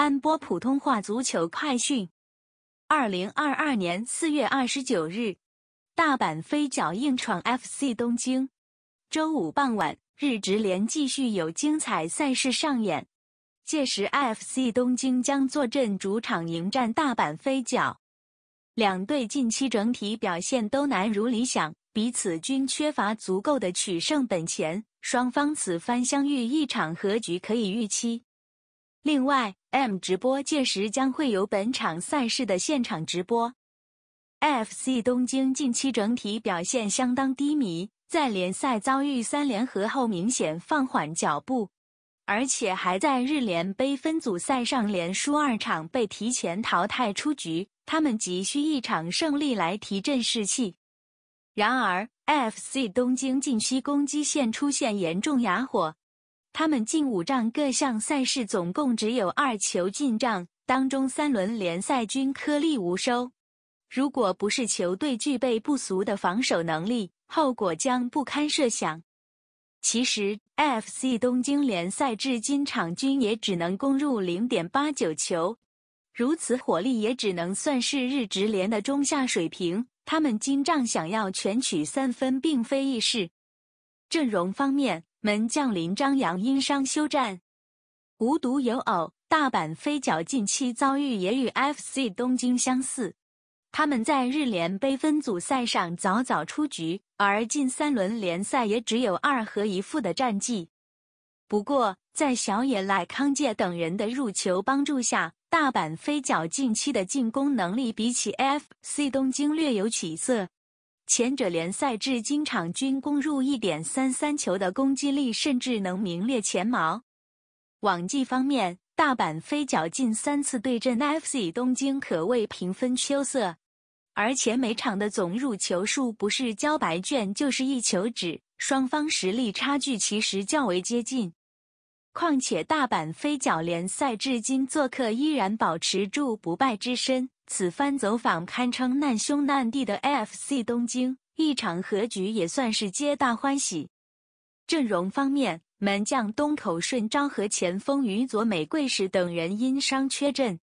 安播普通话足球快讯：二零二二年四月二十九日，大阪飞脚硬闯 F C 东京。周五傍晚，日职联继续有精彩赛事上演。届时，F C 东京将坐镇主场迎战大阪飞脚。两队近期整体表现都难如理想，彼此均缺乏足够的取胜本钱。双方此番相遇，一场和局可以预期？另外。M 直播届时将会有本场赛事的现场直播。F.C. 东京近期整体表现相当低迷，在联赛遭遇三连和后明显放缓脚步，而且还在日联杯分组赛上连输二场被提前淘汰出局。他们急需一场胜利来提振士气。然而，F.C. 东京近期攻击线出现严重哑火。他们近五仗各项赛事总共只有二球进账，当中三轮联赛均颗粒无收。如果不是球队具备不俗的防守能力，后果将不堪设想。其实，F.C. 东京联赛至今场均也只能攻入零点八九球，如此火力也只能算是日职联的中下水平。他们今仗想要全取三分，并非易事。阵容方面。门将林张扬因伤休战，无独有偶，大阪飞脚近期遭遇也与 FC 东京相似。他们在日联杯分组赛上早早出局，而近三轮联赛也只有二和一负的战绩。不过，在小野赖康介等人的入球帮助下，大阪飞脚近期的进攻能力比起 FC 东京略有起色。前者联赛至今场均攻入一点三三球的攻击力，甚至能名列前茅。往绩方面，大阪飞脚近三次对阵 FC 东京可谓平分秋色，而且每场的总入球数不是交白卷就是一球止，双方实力差距其实较为接近。况且大阪飞脚联赛至今做客依然保持住不败之身。此番走访堪称难兄难弟的 AFC 东京，一场和局也算是皆大欢喜。阵容方面，门将东口顺章和前锋于佐美贵史等人因伤缺阵。